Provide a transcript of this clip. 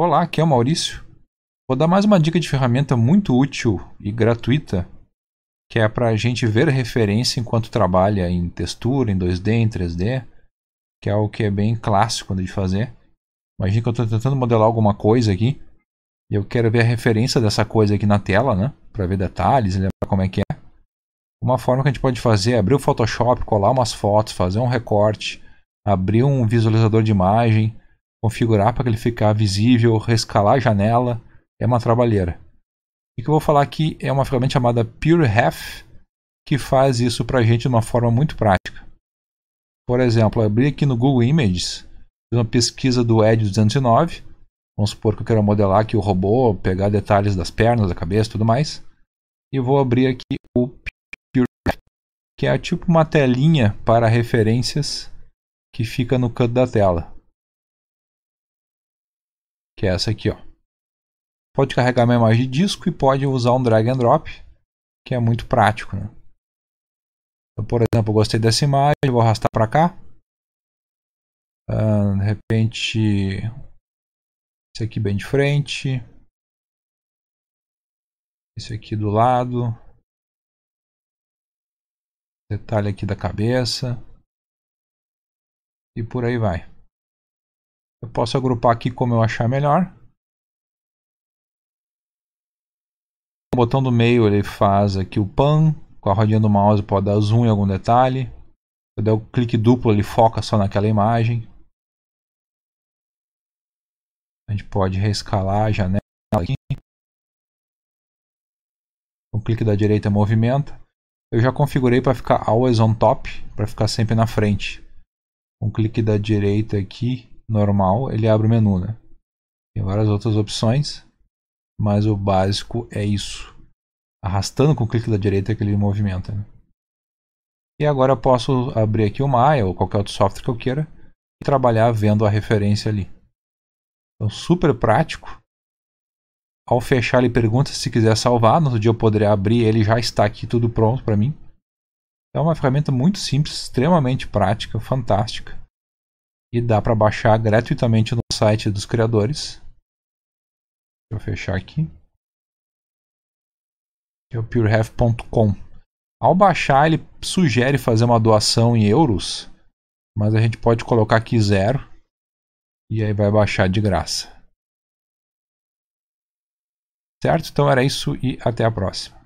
Olá, aqui é o Maurício. Vou dar mais uma dica de ferramenta muito útil e gratuita, que é para a gente ver referência enquanto trabalha em textura, em 2D, em 3D, que é o que é bem clássico de fazer. Imagina que eu estou tentando modelar alguma coisa aqui e eu quero ver a referência dessa coisa aqui na tela, né? Para ver detalhes e lembrar como é que é. Uma forma que a gente pode fazer é abrir o Photoshop, colar umas fotos, fazer um recorte, abrir um visualizador de imagem configurar para que ele ficar visível, rescalar a janela, é uma trabalheira. E que eu vou falar aqui é uma ferramenta chamada PureHef que faz isso para a gente de uma forma muito prática. Por exemplo, eu abri aqui no Google Images, fiz uma pesquisa do Edge 209, vamos supor que eu quero modelar aqui o robô, pegar detalhes das pernas, da cabeça, tudo mais, e vou abrir aqui o PureHef, que é tipo uma telinha para referências que fica no canto da tela que é essa aqui, ó. Pode carregar uma imagem de disco e pode usar um drag and drop, que é muito prático, né? Então, por exemplo, eu gostei dessa imagem, vou arrastar para cá. Uh, de repente, esse aqui bem de frente. Esse aqui do lado. Detalhe aqui da cabeça. E por aí vai. Eu posso agrupar aqui como eu achar melhor. O botão do meio ele faz aqui o pan, com a rodinha do mouse pode dar zoom em algum detalhe. Se eu der o clique duplo ele foca só naquela imagem. A gente pode reescalar a janela aqui. O clique da direita movimenta. Eu já configurei para ficar always on top, para ficar sempre na frente. Um clique da direita aqui, normal, ele abre o menu, né? Tem várias outras opções, mas o básico é isso. Arrastando com o clique da direita que ele movimenta. Né? E agora eu posso abrir aqui o Maya ou qualquer outro software que eu queira e trabalhar vendo a referência ali. Então, super prático. Ao fechar, ele pergunta se quiser salvar. No outro dia eu poderia abrir, ele já está aqui tudo pronto para mim. É uma ferramenta muito simples, extremamente prática, fantástica. E dá para baixar gratuitamente no site dos criadores. Deixa eu fechar aqui. Que é o purehealth.com. Ao baixar, ele sugere fazer uma doação em euros, mas a gente pode colocar aqui zero e aí vai baixar de graça. Certo? Então era isso e até a próxima.